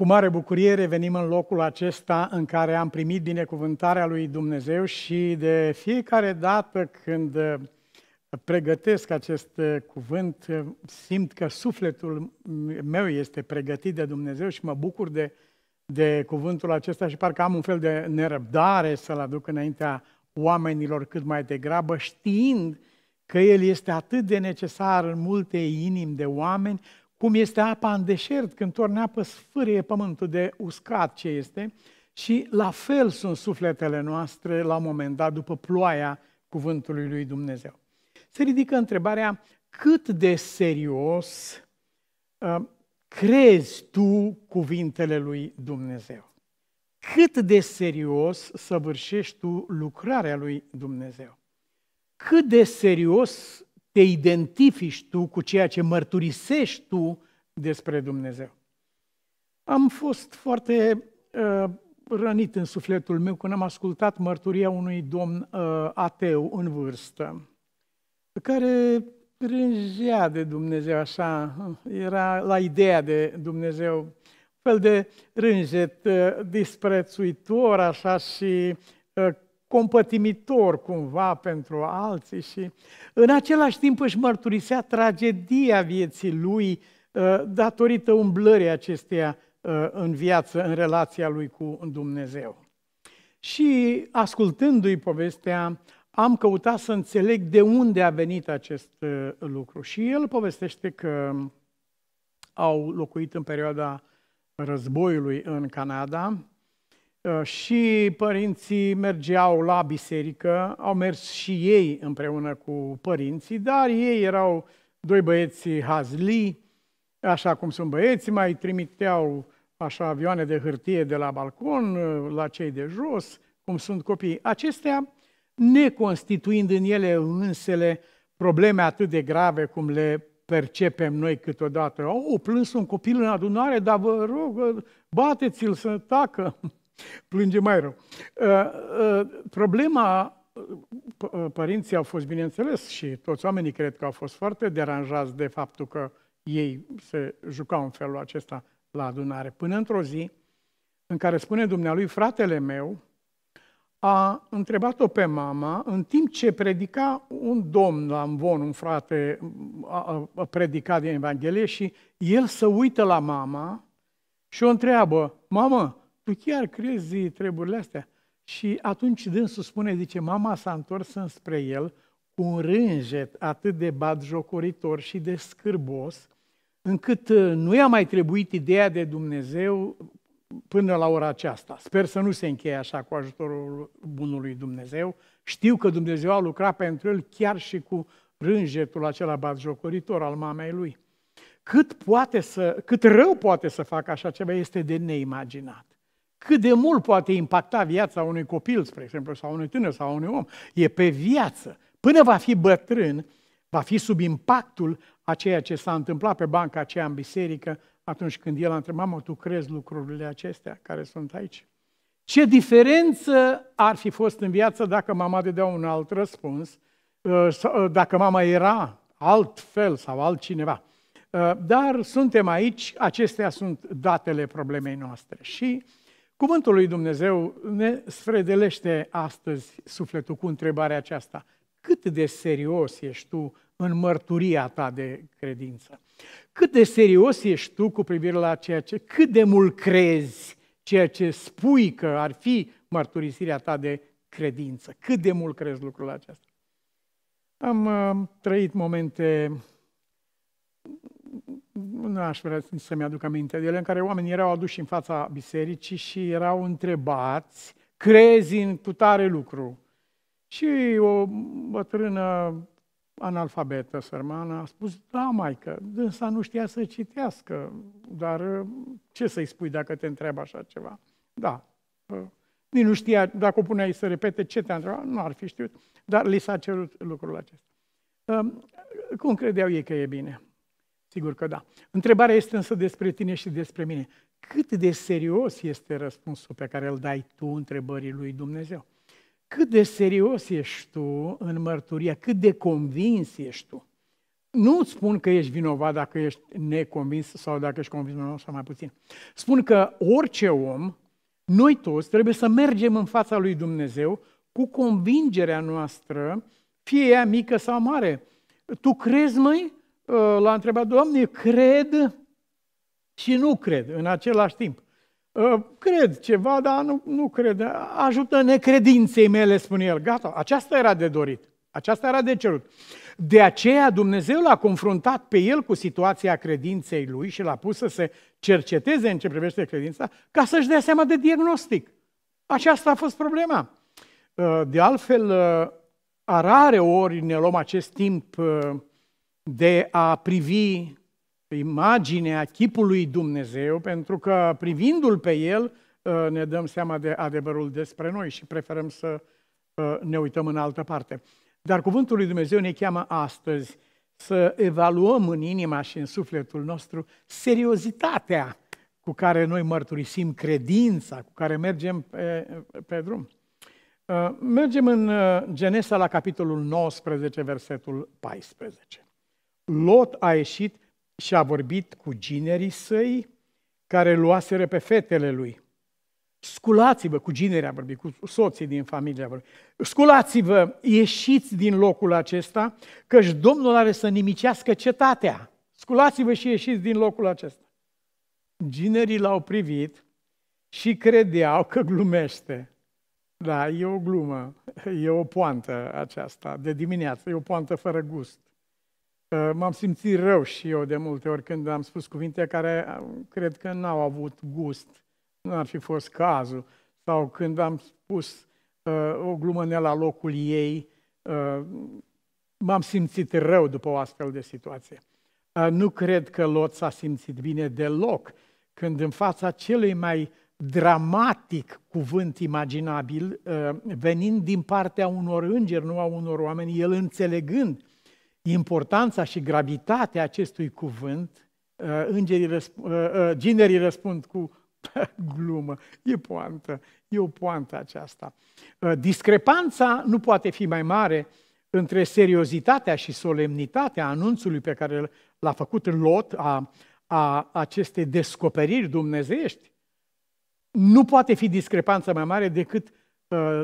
Cu mare bucurie revenim în locul acesta în care am primit binecuvântarea lui Dumnezeu și de fiecare dată când uh, pregătesc acest uh, cuvânt, uh, simt că sufletul meu este pregătit de Dumnezeu și mă bucur de, de cuvântul acesta și parcă am un fel de nerăbdare să-l aduc înaintea oamenilor cât mai degrabă, știind că el este atât de necesar în multe inimi de oameni, cum este apa în deșert, când torne apă sfârie pământul de uscat ce este, și la fel sunt sufletele noastre la un moment dat după ploaia cuvântului lui Dumnezeu. Se ridică întrebarea cât de serios ă, crezi tu cuvintele lui Dumnezeu? Cât de serios săvârșești tu lucrarea lui Dumnezeu? Cât de serios te identifici tu cu ceea ce mărturisești tu despre Dumnezeu. Am fost foarte uh, rănit în sufletul meu când am ascultat mărturia unui domn uh, ateu în vârstă, care rângea de Dumnezeu așa, era la ideea de Dumnezeu, fel de rânjet uh, disprețuitor așa și uh, compătimitor cumva pentru alții și în același timp își mărturisea tragedia vieții lui uh, datorită umblării acesteia uh, în viață, în relația lui cu Dumnezeu. Și ascultându-i povestea, am căutat să înțeleg de unde a venit acest uh, lucru. Și el povestește că au locuit în perioada războiului în Canada, Uh, și părinții mergeau la biserică, au mers și ei împreună cu părinții, dar ei erau doi băieți hazli, așa cum sunt băieții, mai trimiteau așa avioane de hârtie de la balcon uh, la cei de jos, cum sunt copiii. Acestea, neconstituind în ele însele probleme atât de grave cum le percepem noi câteodată. Au oh, plâns un copil în adunare, dar vă rog, bateți-l să tacă plânge mai rău. Uh, uh, problema uh, părinții au fost, bineînțeles, și toți oamenii cred că au fost foarte deranjați de faptul că ei se jucau în felul acesta la adunare. Până într-o zi în care spune dumnealui, fratele meu a întrebat-o pe mama, în timp ce predica un domn la învon, un frate, a, a predicat din Evanghelie și el să uită la mama și o întreabă, mamă, tu chiar crezi treburile astea? Și atunci dânsul spune, zice, mama s-a întors înspre el cu un rânjet atât de badjocoritor și de scârbos, încât uh, nu i-a mai trebuit ideea de Dumnezeu până la ora aceasta. Sper să nu se încheie așa cu ajutorul bunului Dumnezeu. Știu că Dumnezeu a lucrat pentru el chiar și cu rânjetul acela batjocoritor al mamei lui. Cât, poate să, cât rău poate să facă așa ceva este de neimaginat cât de mult poate impacta viața unui copil, spre exemplu, sau unui tânăr sau unui om, e pe viață. Până va fi bătrân, va fi sub impactul a ceea ce s-a întâmplat pe banca aceea în biserică, atunci când el a întrebat, mă, tu crezi lucrurile acestea care sunt aici? Ce diferență ar fi fost în viață dacă mama dădea un alt răspuns, uh, uh, dacă mama era altfel sau altcineva? Uh, dar suntem aici, acestea sunt datele problemei noastre. Și Cuvântul lui Dumnezeu ne sfredelește astăzi sufletul cu întrebarea aceasta. Cât de serios ești tu în mărturia ta de credință? Cât de serios ești tu cu privire la ceea ce, cât de mult crezi ceea ce spui că ar fi mărturisirea ta de credință? Cât de mult crezi lucrul acesta? Am uh, trăit momente nu aș vrea să-mi aduc aminte de ele, în care oamenii erau aduși în fața bisericii și erau întrebați, crezi în cutare lucru? Și o bătrână analfabetă sărmană a spus, da, maică, dânsa nu știa să citească, dar uh, ce să-i spui dacă te întreabă așa ceva? Da, uh, nici nu știa, dacă o puneai să repete ce te-a întrebat, nu ar fi știut, dar li s-a cerut lucrul acesta. Uh, cum credeau ei că e bine? Sigur că da. Întrebarea este însă despre tine și despre mine. Cât de serios este răspunsul pe care îl dai tu întrebării lui Dumnezeu? Cât de serios ești tu în mărturia? Cât de convins ești tu? Nu îți spun că ești vinovat dacă ești neconvins sau dacă ești convins mai mult sau mai puțin. Spun că orice om, noi toți, trebuie să mergem în fața lui Dumnezeu cu convingerea noastră, fie ea mică sau mare. Tu crezi, măi, Uh, l-a întrebat, Doamne, cred și nu cred în același timp. Uh, cred ceva, dar nu, nu cred. Ajută necredinței mele, spune el. Gata, aceasta era de dorit. Aceasta era de cerut. De aceea Dumnezeu l-a confruntat pe el cu situația credinței lui și l-a pus să se cerceteze în ce privește credința ca să-și dea seama de diagnostic. Aceasta a fost problema. Uh, de altfel, a rare ori ne luăm acest timp de a privi imaginea chipului Dumnezeu, pentru că privindu-L pe El, ă, ne dăm seama de adevărul despre noi și preferăm să ă, ne uităm în altă parte. Dar Cuvântul lui Dumnezeu ne cheamă astăzi să evaluăm în inima și în sufletul nostru seriozitatea cu care noi mărturisim credința, cu care mergem pe, pe drum. Ă, mergem în Genesa la capitolul 19, versetul 14. Lot a ieșit și a vorbit cu ginerii săi care luaseră pe fetele lui. Sculați-vă, cu ginerii a vorbit, cu soții din familie a vorbit. Sculați-vă, ieșiți din locul acesta, căci Domnul are să nimicească cetatea. Sculați-vă și ieșiți din locul acesta. Ginerii l-au privit și credeau că glumește. Da, e o glumă, e o poantă aceasta de dimineață, e o poantă fără gust. M-am simțit rău și eu de multe ori când am spus cuvinte care uh, cred că n-au avut gust, nu ar fi fost cazul, sau când am spus uh, o glumă ne la locul ei, uh, m-am simțit rău după o astfel de situație. Uh, nu cred că Lot s-a simțit bine deloc când în fața celui mai dramatic cuvânt imaginabil, uh, venind din partea unor îngeri, nu a unor oameni, el înțelegând importanța și gravitatea acestui cuvânt, uh, îngerii răsp- uh, uh, ginerii răspund cu glumă, e poantă, e o poantă aceasta. Discrepanța nu poate fi mai mare între seriozitatea și solemnitatea anunțului pe care l-a făcut Lot a, a acestei descoperiri dumnezeiești. Nu poate fi discrepanța mai mare decât Uh,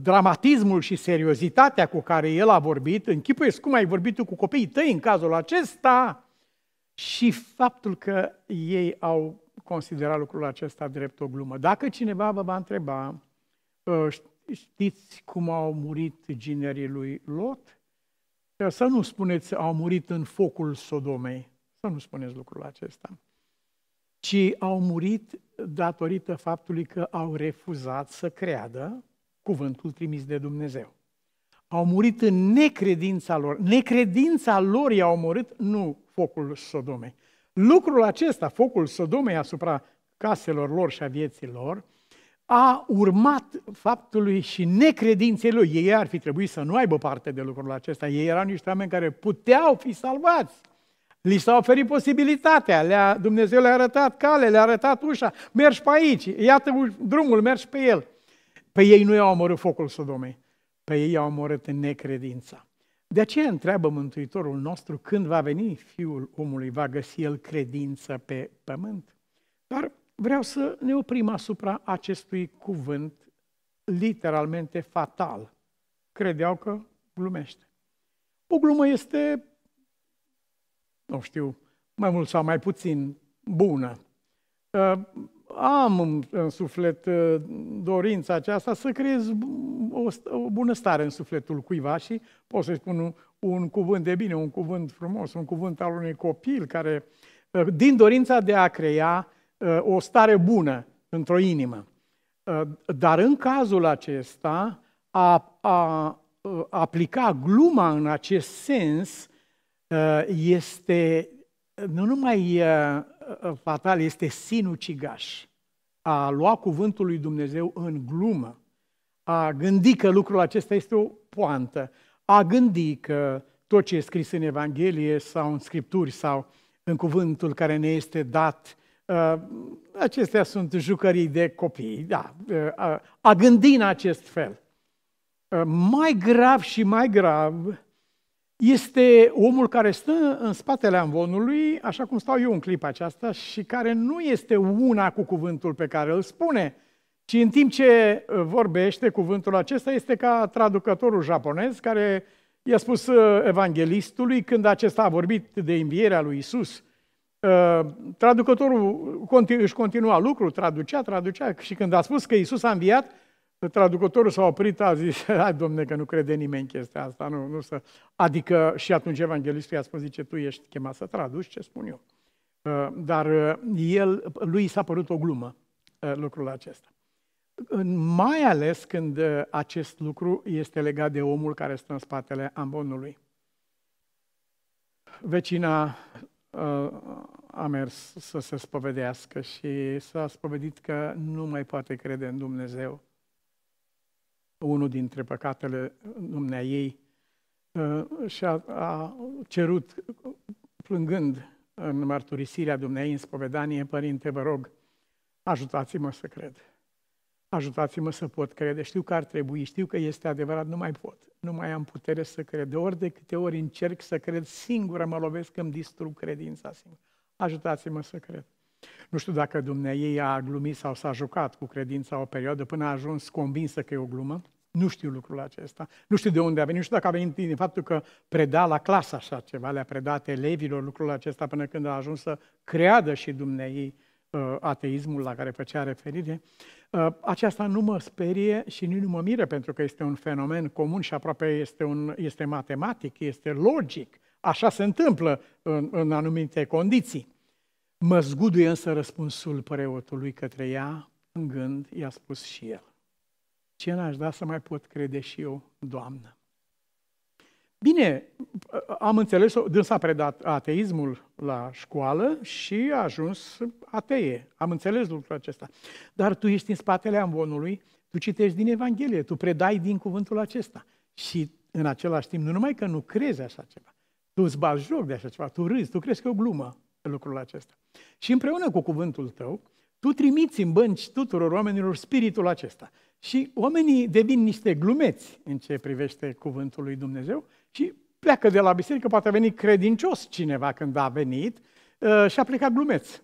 dramatismul și seriozitatea cu care el a vorbit, închipuiesc cum ai vorbit tu cu copiii tăi în cazul acesta și faptul că ei au considerat lucrul acesta drept o glumă. Dacă cineva vă va întreba, uh, știți cum au murit ginerii lui Lot? Uh, să nu spuneți, au murit în focul Sodomei. Să nu spuneți lucrul acesta ci au murit datorită faptului că au refuzat să creadă cuvântul trimis de Dumnezeu. Au murit în necredința lor. Necredința lor i-a omorât, nu focul Sodomei. Lucrul acesta, focul Sodomei asupra caselor lor și a vieții lor, a urmat faptului și necredinței lui. Ei ar fi trebuit să nu aibă parte de lucrul acesta. Ei erau niște oameni care puteau fi salvați. Li s-a oferit posibilitatea, le-a, Dumnezeu le-a arătat cale, le-a arătat ușa, mergi pe aici, iată drumul, mergi pe el. Pe ei nu i-au omorât focul Sodomei, pe ei i-au omorât în necredința. De aceea întreabă Mântuitorul nostru când va veni Fiul omului, va găsi el credință pe pământ. Dar vreau să ne oprim asupra acestui cuvânt literalmente fatal. Credeau că glumește. O glumă este nu știu, mai mult sau mai puțin bună. Ă, am în suflet ă, dorința aceasta să creez o bunăstare în sufletul cuiva și pot să-i spun un, un cuvânt de bine, un cuvânt frumos, un cuvânt al unui copil care, ă, din dorința de a crea o stare bună într-o inimă. Dar în cazul acesta, a, a, a aplica gluma în acest sens Uh, este nu numai uh, uh, fatal, este sinucigaș. A lua cuvântul lui Dumnezeu în glumă, a gândi că lucrul acesta este o poantă, a gândi că tot ce e scris în Evanghelie sau în Scripturi sau în cuvântul care ne este dat, acestea sunt jucării de copii, da, a gândi în acest fel. Mai grav și mai grav este omul care stă în spatele amvonului, așa cum stau eu în clipa aceasta, și care nu este una cu cuvântul pe care îl spune, ci în timp ce uh, vorbește cuvântul acesta este ca traducătorul japonez care i-a spus uh, evanghelistului când acesta a vorbit de învierea lui Isus. Uh, traducătorul își continua lucrul, traducea, traducea și când a spus că Isus a înviat, traducătorul s-a oprit, a zis, hai domne că nu crede nimeni în chestia asta, nu, nu să... Adică și atunci evanghelistul i-a spus, zice, tu ești chemat să traduci ce spun eu. Uh, dar uh, el, lui s-a părut o glumă uh, lucrul acesta. Mai ales când acest lucru este legat de omul care stă în spatele ambonului. Vecina a mers să se spovedească și s-a spovedit că nu mai poate crede în Dumnezeu unul dintre păcatele uh, dumnea ei uh, și a, a cerut, plângând în mărturisirea dumneai în spovedanie, Părinte, vă rog, ajutați-mă să cred. Ajutați-mă să pot crede. Știu că ar trebui, știu că este adevărat, nu mai pot. Nu mai am putere să cred. De ori de câte ori încerc să cred singură, mă lovesc, îmi distrug credința singură. Ajutați-mă să cred. Nu știu dacă dumneai a glumit sau s-a jucat cu credința o perioadă până a ajuns convinsă că e o glumă. Nu știu lucrul acesta. Nu știu de unde a venit. Nu știu dacă a venit din faptul că preda la clasă așa ceva, le-a predat elevilor lucrul acesta până când a ajuns să creadă și dumneai uh, ateismul la care făcea referire. Uh, aceasta nu mă sperie și nu mă miră pentru că este un fenomen comun și aproape este, un, este matematic, este logic. Așa se întâmplă în, în anumite condiții. Mă zguduie însă răspunsul preotului către ea, în gând i-a spus și el. Ce n-aș da să mai pot crede și eu, Doamnă? Bine, am înțeles, dânsa a predat ateismul la școală și a ajuns ateie. Am înțeles lucrul acesta. Dar tu ești în spatele amvonului, tu citești din Evanghelie, tu predai din cuvântul acesta. Și în același timp, nu numai că nu crezi așa ceva, tu îți joc de așa ceva, tu râzi, tu crezi că e o glumă pe lucrul acesta. Și împreună cu cuvântul tău, tu trimiți în bănci tuturor oamenilor spiritul acesta. Și oamenii devin niște glumeți în ce privește cuvântul lui Dumnezeu și pleacă de la biserică, poate a venit credincios cineva când a venit uh, și a plecat glumeț.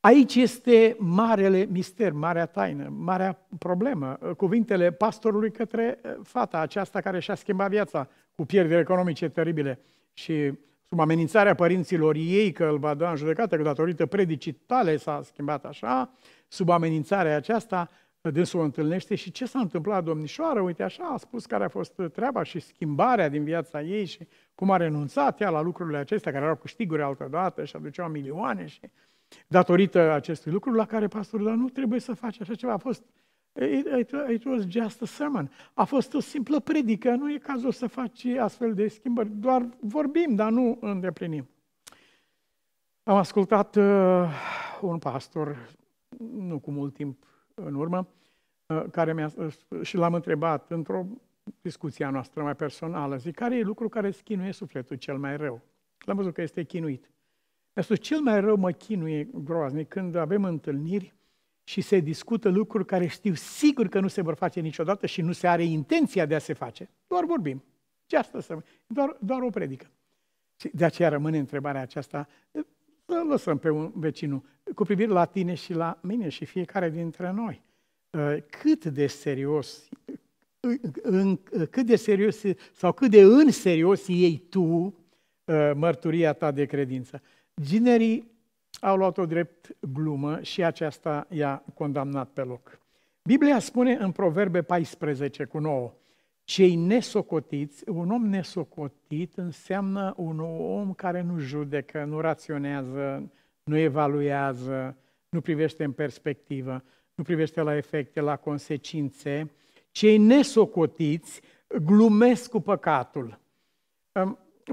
Aici este marele mister, marea taină, marea problemă, uh, cuvintele pastorului către uh, fata aceasta care și-a schimbat viața cu pierderi economice teribile și sub amenințarea părinților ei că îl va da în judecată, că datorită predicii tale s-a schimbat așa, sub amenințarea aceasta, dânsul o întâlnește și ce s-a întâmplat, domnișoară, uite așa, a spus care a fost treaba și schimbarea din viața ei și cum a renunțat ea la lucrurile acestea care erau câștiguri altădată și aduceau milioane și datorită acestui lucru la care pastorul, dar nu trebuie să faci așa ceva, a fost It, it, it was just a sermon. A fost o simplă predică, nu e cazul să faci astfel de schimbări. Doar vorbim, dar nu îndeplinim. Am ascultat uh, un pastor, nu cu mult timp în urmă, uh, care mi-a, uh, și l-am întrebat într-o discuție a noastră mai personală, zic, care e lucrul care îți chinuie sufletul cel mai rău? L-am văzut că este chinuit. Mi-a spus, cel mai rău mă chinuie groaznic când avem întâlniri și se discută lucruri care știu sigur că nu se vor face niciodată și nu se are intenția de a se face. Doar vorbim. Ce asta să... Doar, doar o predică. Și de aceea rămâne întrebarea aceasta, să lăsăm pe un vecinul, cu privire la tine și la mine și fiecare dintre noi. Ă, cât de serios, ă, în, ă, cât de serios sau cât de în serios iei tu mărturia ta de credință. Ginerii au luat-o drept glumă și aceasta i-a condamnat pe loc. Biblia spune în Proverbe 14 cu 9, cei nesocotiți, un om nesocotit înseamnă un om care nu judecă, nu raționează, nu evaluează, nu privește în perspectivă, nu privește la efecte, la consecințe. Cei nesocotiți glumesc cu păcatul.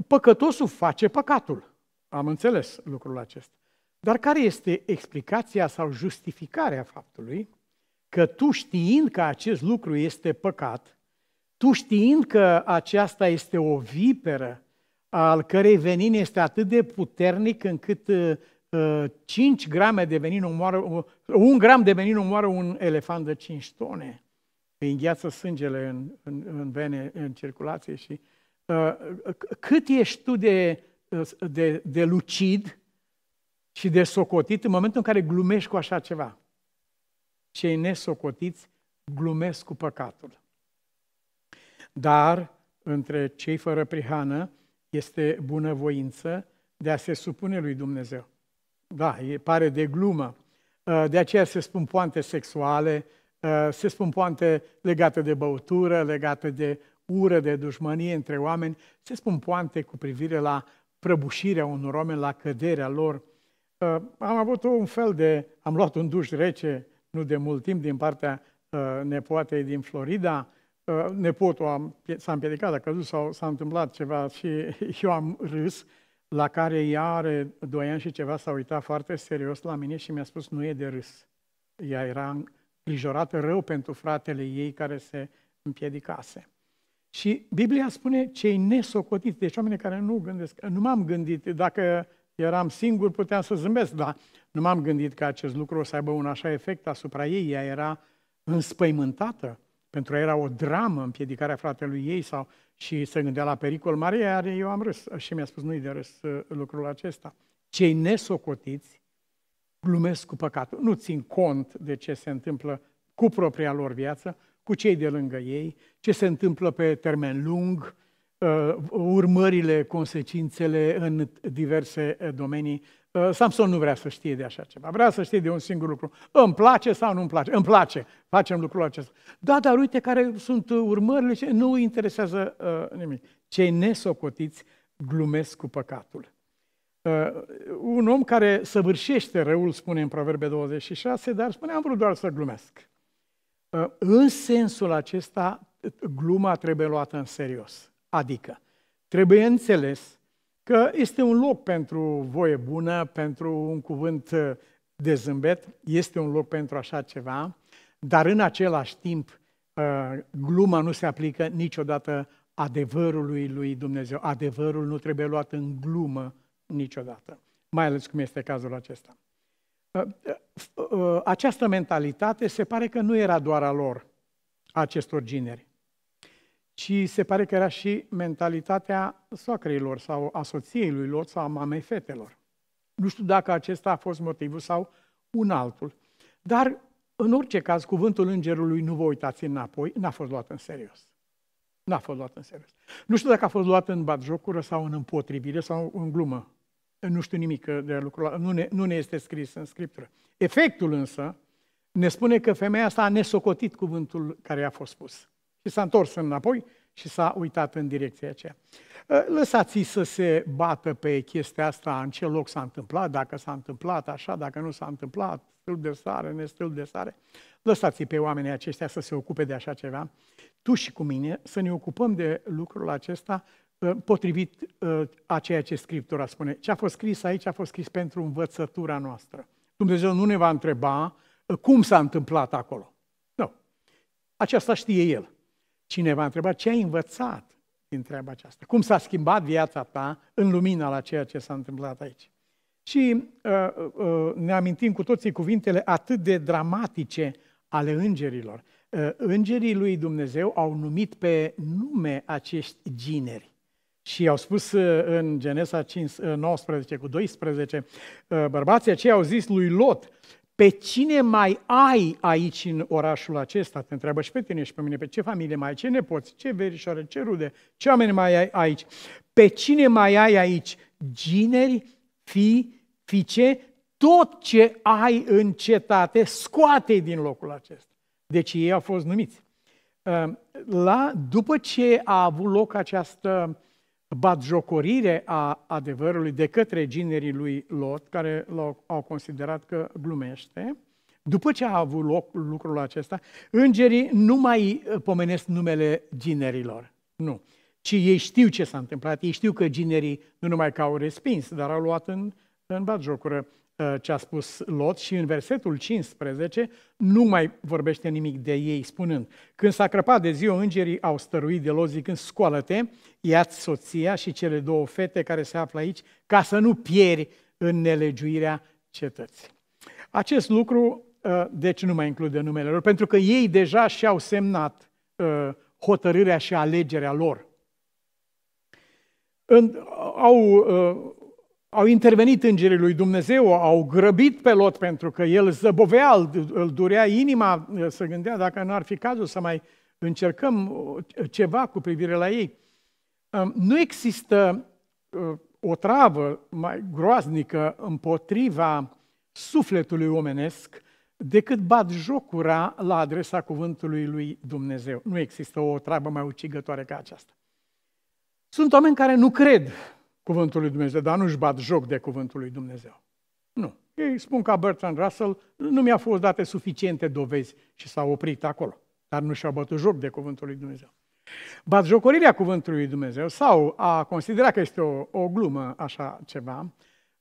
Păcătosul face păcatul. Am înțeles lucrul acesta. Dar care este explicația sau justificarea faptului că tu știind că acest lucru este păcat, tu știind că aceasta este o viperă al cărei venin este atât de puternic încât uh, 5 uh, grame de venin omoară, uh, un gram de venin omoară un elefant de 5 tone. Îi îngheață sângele în, în, în vene, în circulație și uh, cât ești tu de, uh, de, de lucid și de socotit în momentul în care glumești cu așa ceva. Cei nesocotiți glumesc cu păcatul. Dar între cei fără prihană este bunăvoință de a se supune lui Dumnezeu. Da, e pare de glumă. Uh, de aceea se spun poante sexuale, uh, se spun poante legate de băutură, legate de ură, de dușmănie între oameni, se spun poante cu privire la prăbușirea unor oameni, la căderea lor am avut un fel de, am luat un duș rece nu de mult timp din partea uh, nepoatei din Florida, uh, nepotul am, s-a împiedicat, a căzut sau s-a întâmplat ceva și eu am râs, la care ea are doi ani și ceva, s-a uitat foarte serios la mine și mi-a spus, nu e de râs. Ea era îngrijorată rău pentru fratele ei care se împiedicase. Și Biblia spune cei nesocotiți, deci oameni care nu gândesc. Nu m-am gândit, dacă eram singur, puteam să zâmbesc, dar nu m-am gândit că acest lucru o să aibă un așa efect asupra ei. Ea era înspăimântată, pentru că era o dramă împiedicarea fratelui ei sau și se gândea la pericol mare, iar eu am râs și mi-a spus, nu-i de râs uh, lucrul acesta. Cei nesocotiți glumesc cu păcatul, nu țin cont de ce se întâmplă cu propria lor viață, cu cei de lângă ei, ce se întâmplă pe termen lung, Uh, urmările, consecințele în diverse uh, domenii. Uh, Samson nu vrea să știe de așa ceva, vrea să știe de un singur lucru. Îmi place sau nu îmi place? Îmi place, facem lucrul acesta. Da, dar uite care sunt urmările nu îi interesează uh, nimic. Cei nesocotiți glumesc cu păcatul. Uh, un om care săvârșește răul, spune în Proverbe 26, dar spune, am vrut doar să glumesc. Uh, în sensul acesta, gluma trebuie luată în serios. Adică, trebuie înțeles că este un loc pentru voie bună, pentru un cuvânt uh, de zâmbet, este un loc pentru așa ceva, dar în același timp uh, gluma nu se aplică niciodată adevărului lui Dumnezeu. Adevărul nu trebuie luat în glumă niciodată, mai ales cum este cazul acesta. Uh, această mentalitate se pare că nu era doar a lor, a acestor gineri ci se pare că era și mentalitatea soacrelor sau a soției lui Lot sau a mamei fetelor. Nu știu dacă acesta a fost motivul sau un altul. Dar, în orice caz, cuvântul îngerului, nu vă uitați înapoi, n-a fost luat în serios. N-a fost luat în serios. Nu știu dacă a fost luat în batjocură sau în împotrivire sau în glumă. Nu știu nimic de lucrul nu ne, nu ne este scris în Scriptură. Efectul însă ne spune că femeia asta a nesocotit cuvântul care a fost spus. Și s-a întors înapoi și s-a uitat în direcția aceea. Ă, lăsați-i să se bată pe chestia asta, în ce loc s-a întâmplat, dacă s-a întâmplat așa, dacă nu s-a întâmplat, stâlp de sare, nestâlp de sare. Lăsați-i pe oamenii aceștia să se ocupe de așa ceva. Tu și cu mine să ne ocupăm de lucrul acesta ă, potrivit ă, a ceea ce Scriptura spune. Ce a fost scris aici a fost scris pentru învățătura noastră. Dumnezeu nu ne va întreba cum s-a întâmplat acolo. Nu. Aceasta știe El. Cineva a întrebat, ce ai învățat din treaba aceasta? Cum s-a schimbat viața ta în lumina la ceea ce s-a întâmplat aici? Și uh, uh, uh ne amintim cu toții cuvintele atât de dramatice ale îngerilor. Uh, îngerii lui Dumnezeu au numit pe nume acești gineri. Și au spus uh, în Genesa 5, 19 uh, cu 12, bărbații aceia au zis lui Lot, pe cine mai ai aici în orașul acesta? Te întreabă și pe tine și pe mine, pe ce familie mai ai, ce nepoți, ce verișoare, ce rude, ce oameni mai ai aici? Pe cine mai ai aici? Gineri, fi, fiice, tot ce ai în cetate, scoate din locul acesta. Deci ei au fost numiți. Ă, la, după ce a avut loc această batjocorire a adevărului de către ginerii lui Lot, care l-au considerat că glumește, după ce a avut loc lucrul acesta, îngerii nu mai uh, pomenesc numele ginerilor. Nu. Ci ei știu ce s-a întâmplat, ei știu că ginerii nu numai că au respins, dar au luat în, în batjocură Uh, ce a spus Lot și în versetul 15 nu mai vorbește nimic de ei spunând Când s-a crăpat de ziua, îngerii au stăruit de Lot zicând Scoală-te, ia-ți soția și cele două fete care se află aici ca să nu pieri în nelegiuirea cetății. Acest lucru deci nu mai include numele lor, pentru că ei deja și-au semnat uh, hotărârea și alegerea lor. În, au au intervenit îngerii lui Dumnezeu, au grăbit pe Lot pentru că el zăbovea, îl durea inima, uh, să gândea dacă nu ar fi cazul să mai încercăm uh, ceva cu privire la ei. Um, nu există uh, o travă mai groaznică împotriva sufletului omenesc decât bat jocura la adresa cuvântului lui Dumnezeu. Nu există o travă mai ucigătoare ca aceasta. Sunt oameni care nu cred cuvântul lui Dumnezeu, dar nu-și bat joc de cuvântul lui Dumnezeu. Nu. Ei spun ca Bertrand Russell, nu mi-a fost date suficiente dovezi și s-au oprit acolo, dar nu și-au bătut joc de cuvântul lui Dumnezeu. bat jocorirea cuvântului lui Dumnezeu sau a considera că este o, o glumă așa ceva,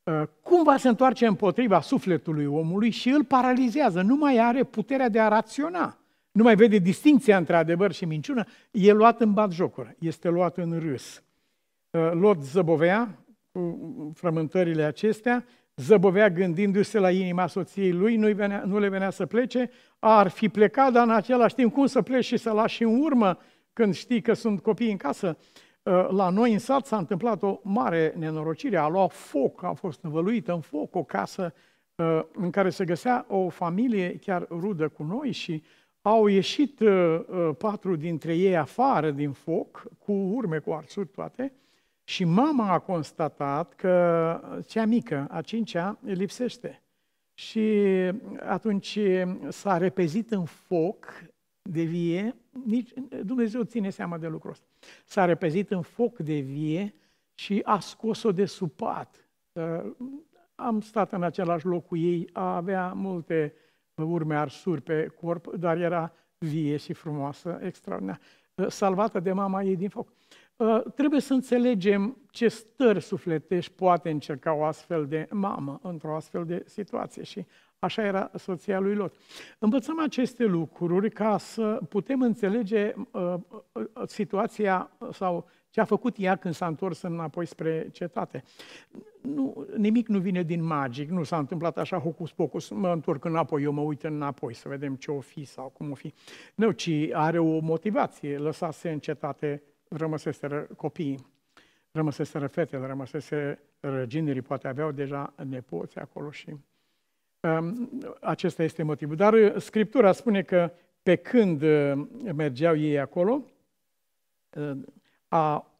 ă, cumva se întoarce împotriva sufletului omului și îl paralizează, nu mai are puterea de a raționa, nu mai vede distinția între adevăr și minciună, e luat în batjocură, este luat în râs. Uh, Lot zăbovea cu uh, frământările acestea, zăbovea gândindu-se la inima soției lui, nu, venea, nu le venea să plece, ar fi plecat, dar în același timp cum să pleci și să lași în urmă când știi că sunt copii în casă? Uh, la noi în sat s-a întâmplat o mare nenorocire, a luat foc, a fost învăluită în foc o casă în care se găsea o familie chiar rudă cu noi și au ieșit patru dintre ei afară din foc, cu urme, cu arsuri toate, și mama a constatat că cea mică, a cincea, lipsește. Și atunci s-a repezit în foc de vie, nici Dumnezeu ține seama de lucrul ăsta. S-a repezit în foc de vie și a scos-o de supat. Am stat în același loc cu ei, avea multe urme arsuri pe corp, dar era vie și frumoasă, extraordinar, salvată de mama ei din foc. Ă, trebuie să înțelegem ce stări sufletești poate încerca o astfel de mamă într-o astfel de situație și așa era soția lui Lot. Învățăm aceste lucruri ca să putem înțelege uh, situația sau ce a făcut ea când s-a întors înapoi spre cetate. Nu, nimic nu vine din magic, nu s-a întâmplat așa hocus-pocus, mă întorc înapoi, eu mă uit înapoi să vedem ce o fi sau cum o fi. Nu, ci are o motivație, lăsase în cetate rămăseseră copiii, rămăseseră fetele, rămăseseră ginerii, poate aveau deja nepoți acolo și um, acesta este motivul. Dar uh, Scriptura spune că pe când uh, mergeau ei acolo, uh, a,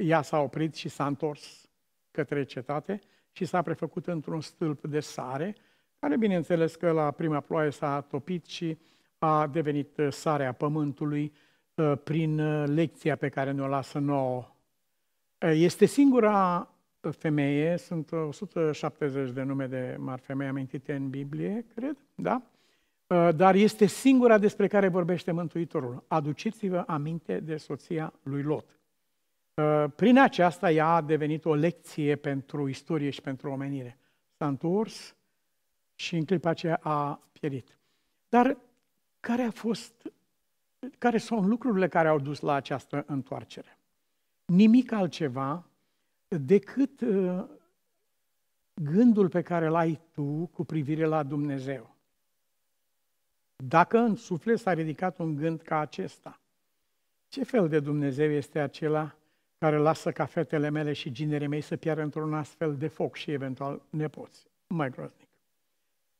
ea s-a oprit și s-a întors către cetate și s-a prefăcut într-un stâlp de sare, care bineînțeles că la prima ploaie s-a topit și a devenit sarea pământului Uh, prin uh, lecția pe care ne-o lasă nouă. Uh, este singura femeie, sunt 170 de nume de mari femei amintite în Biblie, cred, da? Dar este singura despre care vorbește Mântuitorul. Aduceți-vă aminte de soția lui Lot. Prin aceasta ea a devenit o lecție pentru istorie și pentru omenire. S-a întors și în clipa aceea a pierit. Dar care a fost care sunt lucrurile care au dus la această întoarcere. Nimic altceva decât uh, gândul pe care îl ai tu cu privire la Dumnezeu. Dacă în suflet s-a ridicat un gând ca acesta, ce fel de Dumnezeu este acela care lasă ca fetele mele și ginerii mei să piară într-un astfel de foc și eventual nepoți? Mai groaznic.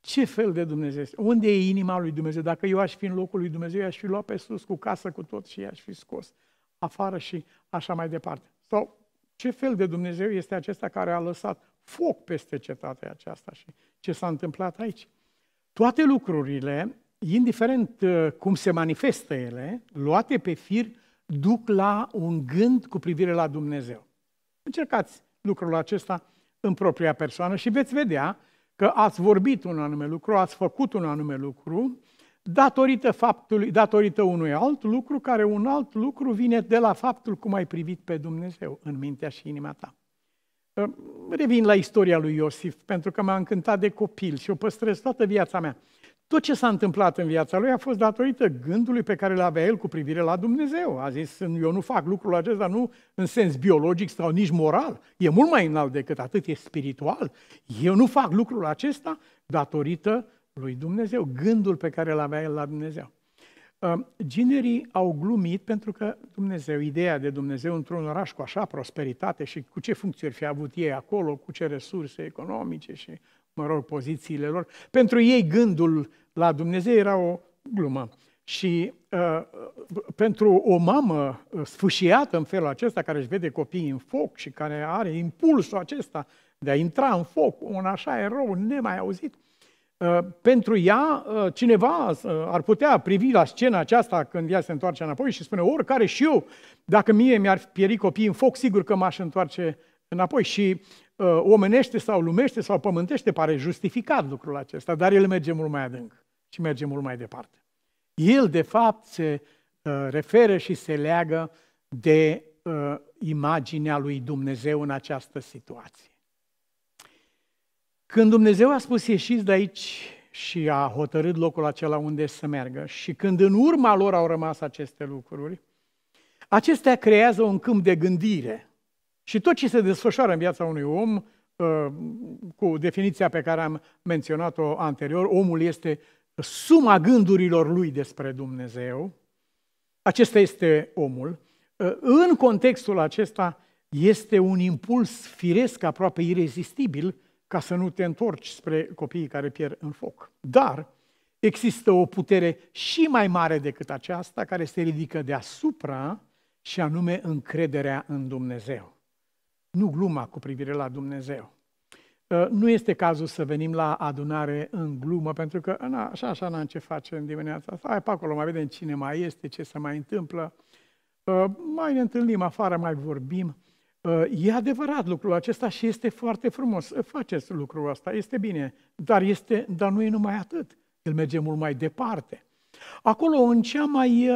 Ce fel de Dumnezeu este? Unde e inima lui Dumnezeu? Dacă eu aș fi în locul lui Dumnezeu, i-aș fi luat pe sus cu casă, cu tot și i-aș fi scos afară și așa mai departe. Sau ce fel de Dumnezeu este acesta care a lăsat foc peste cetatea aceasta și ce s-a întâmplat aici? Toate lucrurile, indiferent uh, cum se manifestă ele, luate pe fir, duc la un gând cu privire la Dumnezeu. Încercați lucrul acesta în propria persoană și veți vedea că ați vorbit un anume lucru, ați făcut un anume lucru, datorită, faptului, datorită unui alt lucru, care un alt lucru vine de la faptul cum ai privit pe Dumnezeu în mintea și inima ta. Ă, revin la istoria lui Iosif, pentru că m-a încântat de copil și o păstrez toată viața mea. Tot ce s-a întâmplat în viața lui a fost datorită gândului pe care îl avea el cu privire la Dumnezeu. A zis, eu nu fac lucrul acesta nu în sens biologic sau nici moral, e mult mai înalt decât atât, e spiritual. Eu nu fac lucrul acesta datorită lui Dumnezeu, gândul pe care îl avea el la Dumnezeu. Ginerii au glumit pentru că Dumnezeu, ideea de Dumnezeu într-un oraș cu așa prosperitate și cu ce ar fi avut ei acolo, cu ce resurse economice și mă rog, pozițiile lor. Pentru ei gândul la Dumnezeu era o glumă. Și uh, pentru o mamă uh, sfâșiată în felul acesta, care își vede copiii în foc și care are impulsul acesta de a intra în foc, un așa erou nemai auzit, uh, pentru ea uh, cineva ar putea privi la scena aceasta când ea se întoarce înapoi și spune oricare și eu, dacă mie mi-ar pieri copiii în foc, sigur că m-aș întoarce înapoi. Și Uh, omenește sau lumește sau pământește, pare justificat lucrul acesta, dar el merge mult mai adânc și merge mult mai departe. El, de fapt, se uh, referă și se leagă de uh, imaginea lui Dumnezeu în această situație. Când Dumnezeu a spus ieșiți de aici și a hotărât locul acela unde să meargă și când în urma lor au rămas aceste lucruri, acestea creează un câmp de gândire și tot ce se desfășoară în viața unui om, ă, cu definiția pe care am menționat-o anterior, omul este suma gândurilor lui despre Dumnezeu. Acesta este omul. Ă, în contextul acesta este un impuls firesc, aproape irezistibil, ca să nu te întorci spre copiii care pierd în foc. Dar există o putere și mai mare decât aceasta, care se ridică deasupra, și anume încrederea în Dumnezeu nu gluma cu privire la Dumnezeu. Ă, nu este cazul să venim la adunare în glumă, pentru că na, așa, așa n-am ce face în dimineața asta. Hai pe acolo, mai vedem cine mai este, ce se mai întâmplă. Ă, mai ne întâlnim afară, mai vorbim. Ă, e adevărat lucrul acesta și este foarte frumos. Faceți lucrul ăsta, este bine, dar, este, dar nu e numai atât. El merge mult mai departe. Acolo, în cea mai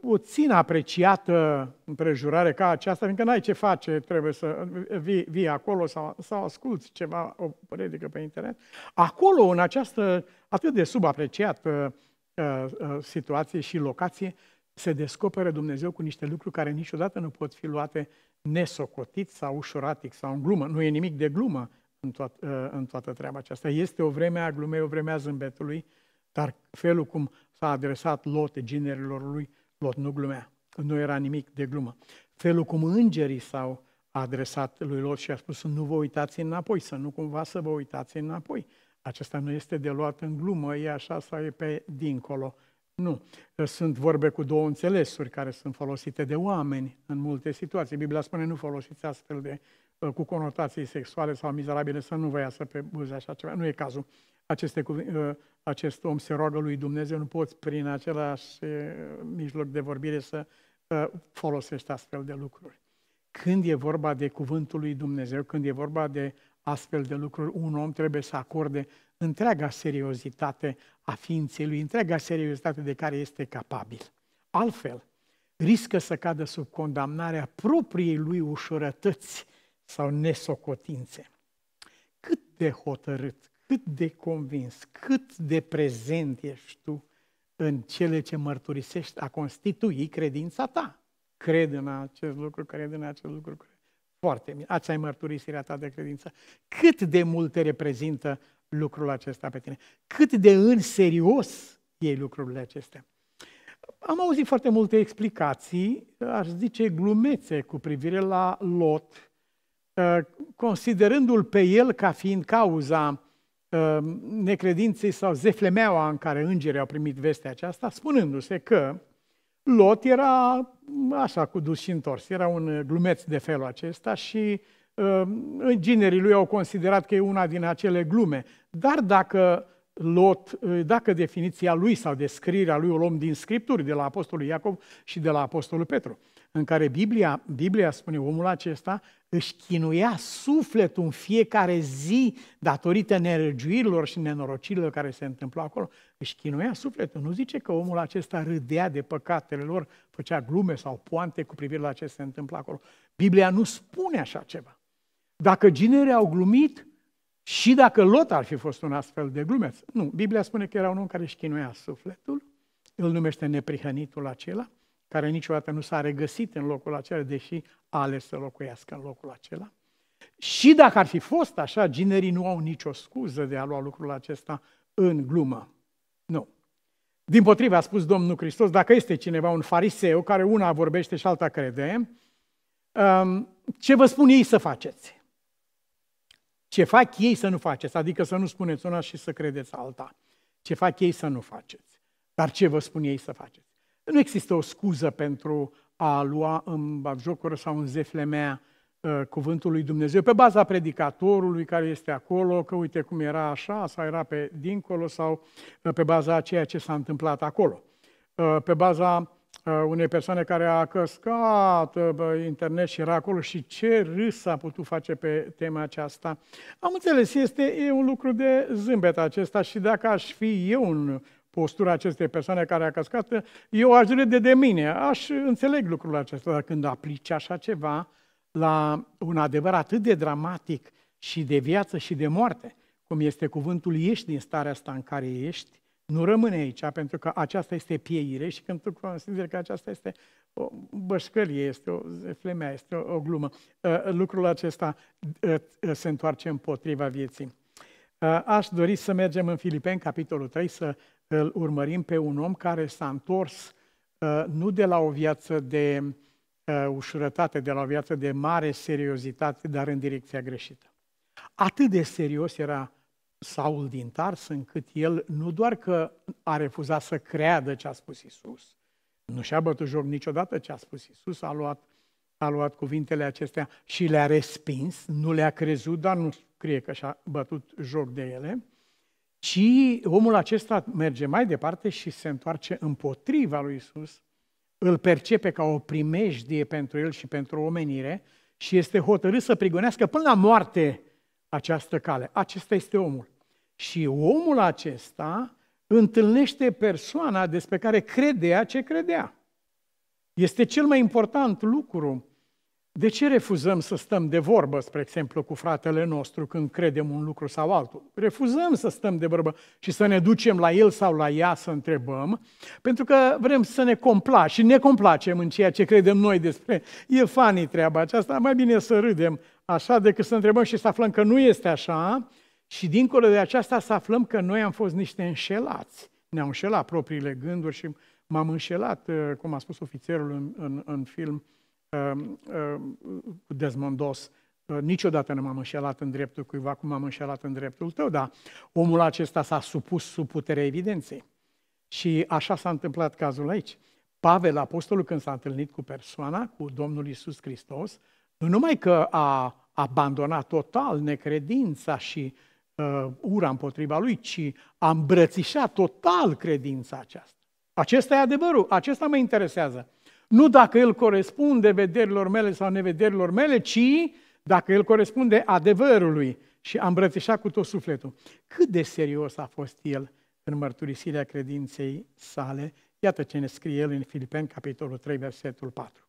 puțin uh, apreciată împrejurare ca aceasta, fiindcă n-ai ce face, trebuie să uh, vii, vii acolo sau, sau asculți ceva, o predică pe internet. Acolo, în această atât de subapreciată uh, situație și locație, se descoperă Dumnezeu cu niște lucruri care niciodată nu pot fi luate nesocotit sau ușoratic sau în glumă. Nu e nimic de glumă în, toat, în toată treaba aceasta. Este o vreme a glumei, o vreme a zâmbetului, uh, dar felul cum s-a adresat Lot generilor lui, Lot nu glumea, nu era nimic de glumă. Felul cum îngerii s-au adresat lui Lot și a spus să nu vă uitați înapoi, să nu cumva să vă uitați înapoi. Acesta nu este de luat în glumă, e așa sau e pe dincolo. Nu. Sunt vorbe cu două înțelesuri care sunt folosite de oameni în multe situații. Biblia spune nu folosiți astfel de uh, cu conotații sexuale sau mizerabile, să nu vă iasă pe buze așa ceva. Nu e cazul aceste, ă, acest om se roagă lui Dumnezeu, nu poți prin același ă, mijloc de vorbire să ă, folosești astfel de lucruri. Când e vorba de cuvântul lui Dumnezeu, când e vorba de astfel de lucruri, un om trebuie să acorde întreaga seriozitate a ființei lui, întreaga seriozitate de care este capabil. Altfel, riscă să cadă sub condamnarea propriei lui ușurătăți sau nesocotințe. Cât de hotărât, cât de convins, cât de prezent ești tu în cele ce mărturisești, a constitui credința ta. Cred în acest lucru, cred în acest lucru, cred. Foarte bine. Ați ai mărturisirea ta de credință. Cât de mult te reprezintă lucrul acesta pe tine? Cât de în serios e lucrurile acestea? Am auzit foarte multe explicații, aș zice glumețe, cu privire la Lot, ă, considerându-l pe el ca fiind cauza Um, necredinței sau zeflemeaua în care îngerii au primit vestea aceasta, spunându-se că Lot era așa cu dus și întors, era un glumeț de felul acesta și um, îngerii lui au considerat că e una din acele glume. Dar dacă Lot, dacă definiția lui sau descrierea lui o luăm din Scripturi, de la Apostolul Iacov și de la Apostolul Petru în care Biblia, Biblia spune omul acesta își chinuia sufletul în fiecare zi datorită nerăgiuirilor și nenorocirilor care se întâmplau acolo. Își chinuia sufletul. Nu zice că omul acesta râdea de păcatele lor, făcea glume sau poante cu privire la ce se întâmplă acolo. Biblia nu spune așa ceva. Dacă ginerii au glumit, și dacă Lot ar fi fost un astfel de glumeț. Nu, Biblia spune că era un om care își chinuia sufletul, îl numește neprihănitul acela, care niciodată nu s-a regăsit în locul acela, deși a ales să locuiască în locul acela. Și dacă ar fi fost așa, ginerii nu au nicio scuză de a lua lucrul acesta în glumă. Nu. Din potrivă, a spus Domnul Hristos, dacă este cineva un fariseu care una vorbește și alta crede, um, ce vă spun ei să faceți? Ce fac ei să nu faceți? Adică să nu spuneți una și să credeți alta. Ce fac ei să nu faceți? Dar ce vă spun ei să faceți? Nu există o scuză pentru a lua în bagjocură sau în zefle mea uh, cuvântul lui Dumnezeu, pe baza predicatorului care este acolo, că uite cum era așa, sau era pe dincolo, sau uh, pe baza ceea ce s-a întâmplat acolo. Uh, pe baza unei persoane care a căscat pe internet și era acolo și ce râs a putut face pe tema aceasta. Am înțeles, este e un lucru de zâmbet acesta și dacă aș fi eu un postura acestei persoane care a căscat, eu aș râde de mine, aș înțeleg lucrul acesta, dar când aplici așa ceva la un adevăr atât de dramatic și de viață și de moarte, cum este cuvântul, ești din starea asta în care ești, nu rămâne aici, pentru că aceasta este pieire și când tu consideri că aceasta este o bășcălie, este o flemea, este o, o glumă, ă, lucrul acesta ă, ă, se întoarce împotriva vieții. Aș dori să mergem în Filipeni, capitolul 3, să îl urmărim pe un om care s-a întors uh, nu de la o viață de uh, ușurătate, de la o viață de mare seriozitate, dar în direcția greșită. Atât de serios era Saul din Tars, încât el nu doar că a refuzat să creadă ce a spus Isus, nu și-a bătut joc niciodată ce a spus Isus, a luat, a luat cuvintele acestea și le-a respins, nu le-a crezut, dar nu scrie că și-a bătut joc de ele, și omul acesta merge mai departe și se întoarce împotriva lui Isus, îl percepe ca o primejdie pentru el și pentru omenire și este hotărât să prigonească până la moarte această cale. Acesta este omul. Și omul acesta întâlnește persoana despre care credea ce credea. Este cel mai important lucru de ce refuzăm să stăm de vorbă, spre exemplu, cu fratele nostru când credem un lucru sau altul? Refuzăm să stăm de vorbă și să ne ducem la el sau la ea să întrebăm, pentru că vrem să ne compla și ne complacem în ceea ce credem noi despre. E fanii treaba aceasta, mai bine să râdem așa decât să întrebăm și să aflăm că nu este așa și dincolo de aceasta să aflăm că noi am fost niște înșelați. Ne-au înșelat propriile gânduri și m-am înșelat, eh, cum a spus ofițerul în, în, în film, uh, Ehm, ehm, dezmândos. Ă, niciodată nu m-am înșelat în dreptul cuiva cum m-am înșelat în dreptul tău, dar omul acesta s-a supus sub puterea evidenței. Și așa s-a întâmplat cazul aici. Pavel, apostolul, când s-a întâlnit cu persoana, cu Domnul Isus Hristos, nu numai că a abandonat total necredința și uh, ura împotriva lui, ci a îmbrățișat total credința aceasta. Acesta e adevărul, acesta mă interesează. Nu dacă el corespunde vederilor mele sau nevederilor mele, ci dacă el corespunde adevărului și a îmbrățișat cu tot sufletul. Cât de serios a fost el în mărturisirea credinței sale? Iată ce ne scrie el în Filipeni, capitolul 3, versetul 4.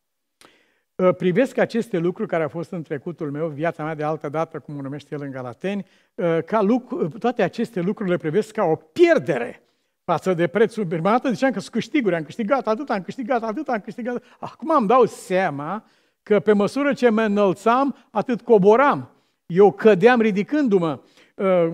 Ă, privesc aceste lucruri care au fost în trecutul meu, viața mea de altă dată, cum o numește el în Galateni, ă, ca lucru, toate aceste lucruri le privesc ca o pierdere față de prețul. Prima dată ziceam că sunt câștiguri, am câștigat atât, am câștigat atât, am câștigat. Acum îmi dau seama că pe măsură ce mă înălțam, atât coboram. Eu cădeam ridicându-mă. Ă,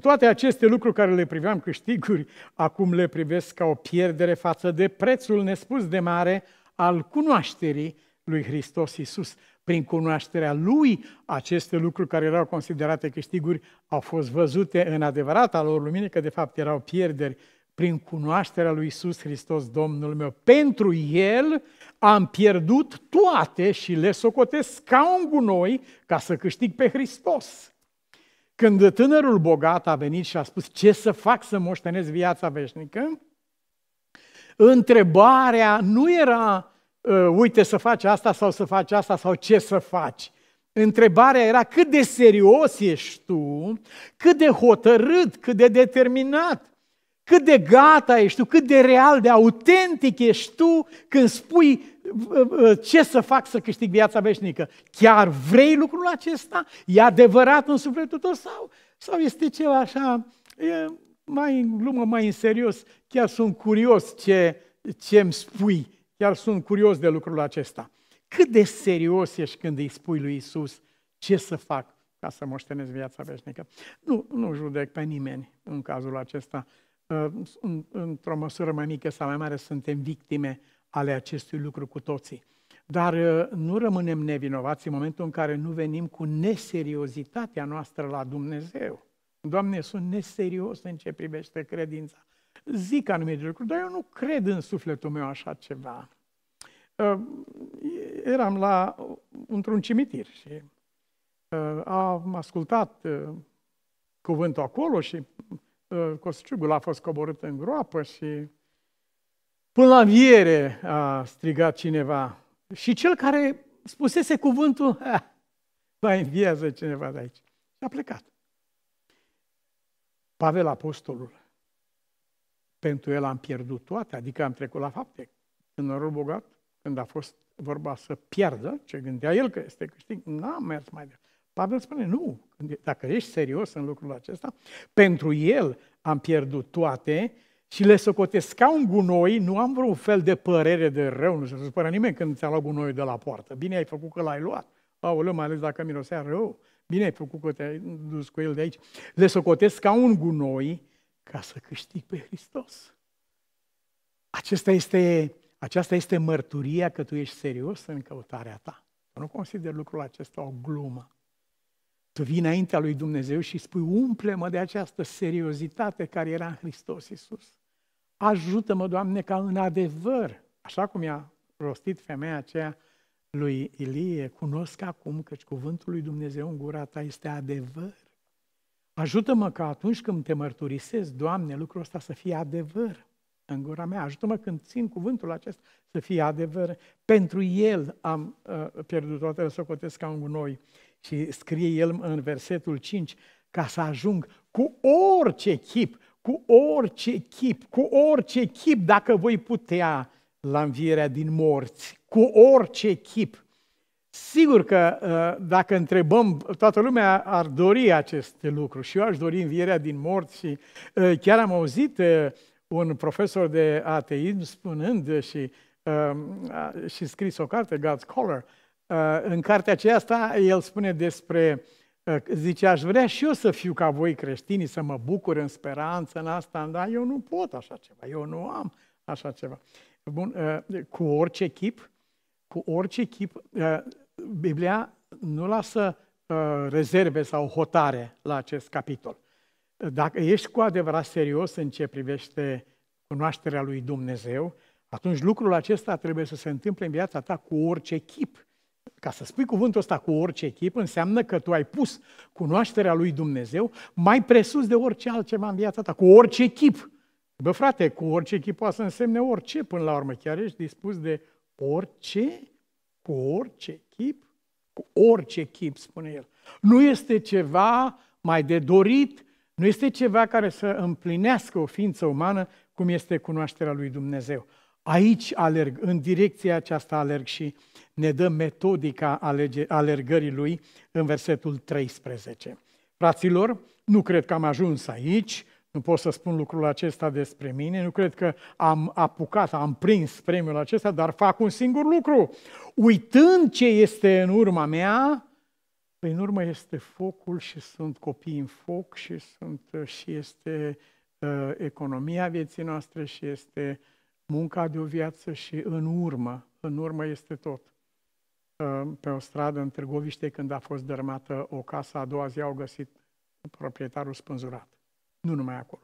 toate aceste lucruri care le priveam câștiguri, acum le privesc ca o pierdere față de prețul nespus de mare al cunoașterii lui Hristos Iisus. Prin cunoașterea lui, aceste lucruri care erau considerate câștiguri au fost văzute în adevărata lor lumină, că de fapt erau pierderi prin cunoașterea lui Isus Hristos, Domnul meu. Pentru El am pierdut toate și le socotesc ca un gunoi ca să câștig pe Hristos. Când tânărul bogat a venit și a spus ce să fac să moștenesc viața veșnică, întrebarea nu era Ă, uite să faci asta sau să faci asta sau ce să faci. Întrebarea era cât de serios ești tu, cât de hotărât, cât de determinat, cât de gata ești tu, cât de real, de autentic ești tu când spui ă, ă, ce să fac să câștig viața veșnică. Chiar vrei lucrul acesta? E adevărat în sufletul tău sau, sau este ceva așa e mai în glumă, mai în serios? Chiar sunt curios ce, ce îmi spui Chiar sunt curios de lucrul acesta. Cât de serios ești când îi spui lui Isus ce să fac ca să moștenesc viața veșnică? Nu, nu judec pe nimeni în cazul acesta. Ă, într-o măsură mai mică sau mai mare suntem victime ale acestui lucru cu toții. Dar ă, nu rămânem nevinovați în momentul în care nu venim cu neseriozitatea noastră la Dumnezeu. Doamne, sunt neserios în ce privește credința. Zic anumite lucruri, dar eu nu cred în sufletul meu așa ceva. Ehm, eram la, într-un cimitir și ehm, am ascultat ehm, cuvântul acolo și Cosciugul a fost coborât în groapă și până la viere a strigat cineva. Și cel care spusese cuvântul, mai înviază cineva de aici. Și a plecat. Pavel Apostolul, pentru el am pierdut toate, adică am trecut la fapte. În norul bogat, când a fost vorba să piardă, ce gândea el că este câștig, n-a mers mai departe. Pavel spune, nu, dacă ești serios în lucrul acesta, pentru el am pierdut toate și le socotesc ca un gunoi, nu am vreun fel de părere de rău, nu se supără nimeni când ți-a luat gunoiul de la poartă. Bine ai făcut că l-ai luat. Aoleu, mai ales dacă mirosea rău. Bine ai făcut că te-ai dus cu el de aici. Le socotesc ca un gunoi ca să câștig pe Hristos. Acesta este aceasta este mărturia că tu ești serios în căutarea ta. Nu consider lucrul acesta o glumă. Tu vii înaintea lui Dumnezeu și spui, umple-mă de această seriozitate care era în Hristos Iisus. Ajută-mă, Doamne, ca în adevăr, așa cum i-a rostit femeia aceea lui Ilie, cunosc acum căci cuvântul lui Dumnezeu în gura ta este adevăr. Ajută-mă ca atunci când te mărturisesc, Doamne, lucrul ăsta să fie adevăr în gura mea. Ajută-mă când țin cuvântul acesta să fie adevăr. Pentru el am uh, pierdut toate, să o ca un gunoi. Și scrie el în versetul 5, ca să ajung cu orice chip, cu orice chip, cu orice chip, dacă voi putea, la învierea din morți, cu orice chip. Sigur că uh, dacă întrebăm, toată lumea ar dori aceste lucruri și eu aș dori învierea din morți și uh, chiar am auzit uh, un profesor de ateism spunând și, uh, și scris o carte, God's Color, uh, în cartea aceasta el spune despre, uh, zice, aș vrea și eu să fiu ca voi creștini, să mă bucur în speranță în asta, dar eu nu pot așa ceva, eu nu am așa ceva. Bun, uh, cu orice chip, cu orice chip, uh, Biblia nu lasă uh, rezerve sau hotare la acest capitol dacă ești cu adevărat serios în ce privește cunoașterea lui Dumnezeu, atunci lucrul acesta trebuie să se întâmple în viața ta cu orice chip. Ca să spui cuvântul ăsta cu orice chip, înseamnă că tu ai pus cunoașterea lui Dumnezeu mai presus de orice altceva în viața ta, cu orice chip. Bă, frate, cu orice chip poate să însemne orice până la urmă. Chiar ești dispus de orice, cu orice chip, cu orice chip, spune el. Nu este ceva mai de dorit, nu este ceva care să împlinească o ființă umană cum este cunoașterea lui Dumnezeu. Aici alerg, în direcția aceasta alerg și ne dă metodica alege, alergării lui în versetul 13. Fraților, nu cred că am ajuns aici, nu pot să spun lucrul acesta despre mine, nu cred că am apucat, am prins premiul acesta, dar fac un singur lucru. Uitând ce este în urma mea, în urmă este focul și sunt copii în foc și, sunt, uh, și este uh, economia vieții noastre și este munca de o viață și în urmă, în urmă este tot. Uh, pe o stradă în Târgoviște, când a fost dărmată o casă, a doua zi au găsit proprietarul spânzurat. Nu numai acolo.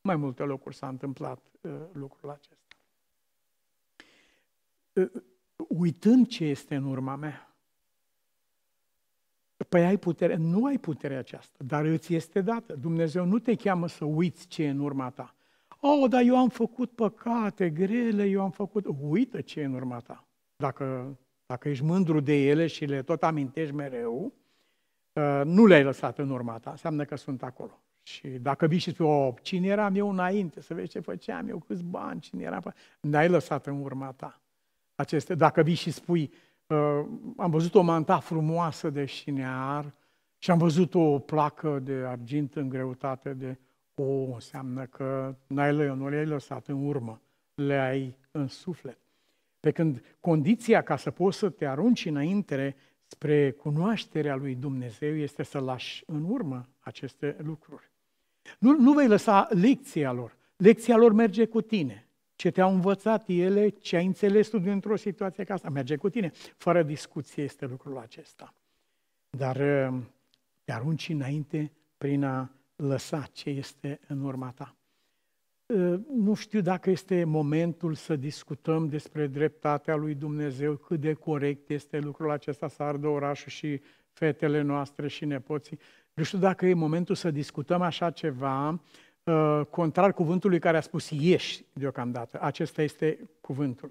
Mai multe locuri s-a întâmplat uh, lucrul acesta. Uh, uh uitând ce este în urma mea, Păi ai putere, nu ai puterea aceasta, dar îți este dată. Dumnezeu nu te cheamă să uiți ce e în urma ta. Oh, dar eu am făcut păcate grele, eu am făcut... Uită ce e în urma ta. Dacă, dacă ești mândru de ele și le tot amintești mereu, uh, nu le-ai lăsat în urma ta, înseamnă că sunt acolo. Și dacă vii și spui, oh, cine eram eu înainte, să vezi ce făceam eu, câți bani, cine eram, n-ai lăsat în urma ta aceste. Dacă vii și spui, Uh, am văzut o manta frumoasă de șinear și am văzut o placă de argint în greutate de o, oh, înseamnă că n-ai lăi, nu le-ai lăsat în urmă, le-ai în suflet. Pe când condiția ca să poți să te arunci înainte spre cunoașterea lui Dumnezeu este să lași în urmă aceste lucruri. Nu, nu vei lăsa lecția lor. Lecția lor merge cu tine ce te-au învățat ele, ce ai înțeles tu dintr-o situație ca asta. Merge cu tine. Fără discuție este lucrul acesta. Dar te uh, arunci înainte prin a lăsa ce este în urma ta. Uh, nu știu dacă este momentul să discutăm despre dreptatea lui Dumnezeu, cât de corect este lucrul acesta să ardă orașul și fetele noastre și nepoții. Nu știu dacă e momentul să discutăm așa ceva, Uh, contrar cuvântului care a spus ieși deocamdată. Acesta este cuvântul.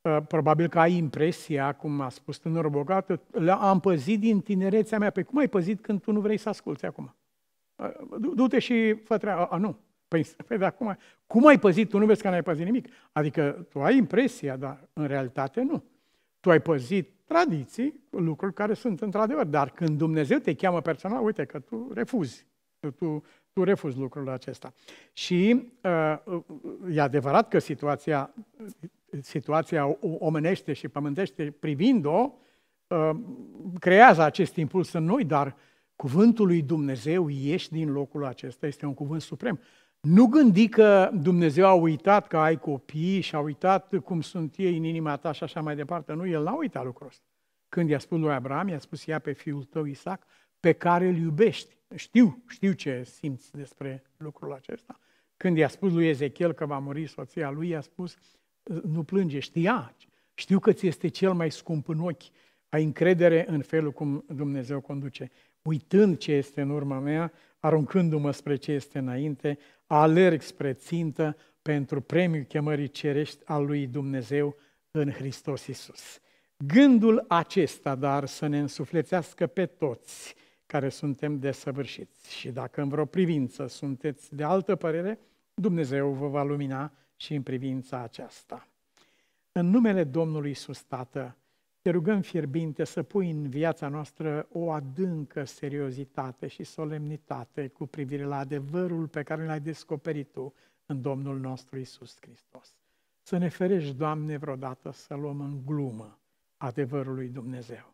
Uh, probabil că ai impresia, cum a spus tânărul bogat, am păzit din tinerețea mea. Pe păi cum ai păzit când tu nu vrei să asculți acum? Uh, du-te și fă treaba. A, nu. Păi, păi de acum, cum ai păzit? Tu nu vezi că n-ai păzit nimic. Adică tu ai impresia, dar în realitate nu. Tu ai păzit tradiții, lucruri care sunt într-adevăr, dar când Dumnezeu te cheamă personal, uite că tu refuzi. Tu tu refuzi lucrul acesta. Și uh, e adevărat că situația, situația omenește și pământește, privind-o, uh, creează acest impuls în noi, dar cuvântul lui Dumnezeu ieși din locul acesta, este un cuvânt suprem. Nu gândi că Dumnezeu a uitat că ai copii și a uitat cum sunt ei în inima ta și așa mai departe. Nu, El n-a uitat lucrul ăsta. Când i-a spus lui Abraham, i-a spus, ia pe fiul tău Isaac, pe care îl iubești știu, știu ce simți despre lucrul acesta. Când i-a spus lui Ezechiel că va muri soția lui, i-a spus, nu plânge, știa, știu că ți este cel mai scump în ochi, ai încredere în felul cum Dumnezeu conduce. Uitând ce este în urma mea, aruncându-mă spre ce este înainte, alerg spre țintă pentru premiul chemării cerești al lui Dumnezeu în Hristos Isus. Gândul acesta, dar, să ne însuflețească pe toți – care suntem desăvârșiți. Și dacă în vreo privință sunteți de altă părere, Dumnezeu vă va lumina și în privința aceasta. În numele Domnului Iisus, Tată, te rugăm fierbinte să pui în viața noastră o adâncă seriozitate și solemnitate cu privire la adevărul pe care l-ai descoperit Tu în Domnul nostru Isus Hristos. Să ne ferești, Doamne, vreodată să luăm în glumă adevărul lui Dumnezeu.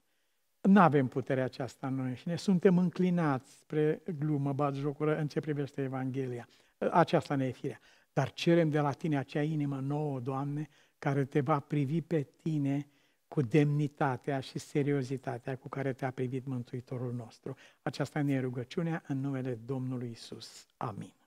Nu avem puterea aceasta noi și ne suntem înclinați spre glumă, jocură în ce privește Evanghelia. Aceasta ne e firea. Dar cerem de la tine acea inimă nouă, Doamne, care te va privi pe tine cu demnitatea și seriozitatea cu care te-a privit Mântuitorul nostru. Aceasta ne e rugăciunea în numele Domnului Isus. Amin.